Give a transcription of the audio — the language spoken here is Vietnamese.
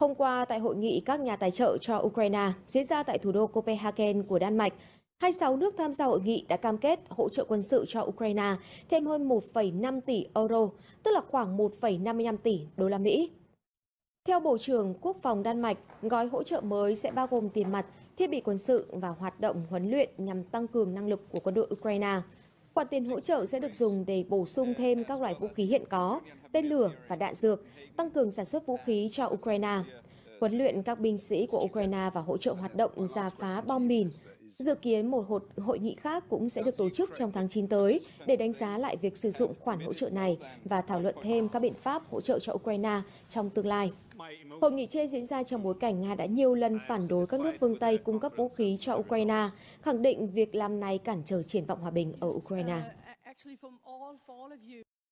Hôm qua tại hội nghị các nhà tài trợ cho Ukraine diễn ra tại thủ đô Copenhagen của Đan Mạch, 26 nước tham gia hội nghị đã cam kết hỗ trợ quân sự cho Ukraine thêm hơn 1,5 tỷ euro, tức là khoảng 1,55 tỷ đô la Mỹ. Theo Bộ trưởng Quốc phòng Đan Mạch, gói hỗ trợ mới sẽ bao gồm tiền mặt, thiết bị quân sự và hoạt động huấn luyện nhằm tăng cường năng lực của quân đội Ukraine. Khoản tiền hỗ trợ sẽ được dùng để bổ sung thêm các loại vũ khí hiện có, tên lửa và đạn dược, tăng cường sản xuất vũ khí cho Ukraine huấn luyện các binh sĩ của Ukraine và hỗ trợ hoạt động giả phá bom mìn. Dự kiến một hội nghị khác cũng sẽ được tổ chức trong tháng 9 tới để đánh giá lại việc sử dụng khoản hỗ trợ này và thảo luận thêm các biện pháp hỗ trợ cho Ukraine trong tương lai. Hội nghị trên diễn ra trong bối cảnh Nga đã nhiều lần phản đối các nước phương Tây cung cấp vũ khí cho Ukraine, khẳng định việc làm này cản trở triển vọng hòa bình ở Ukraine.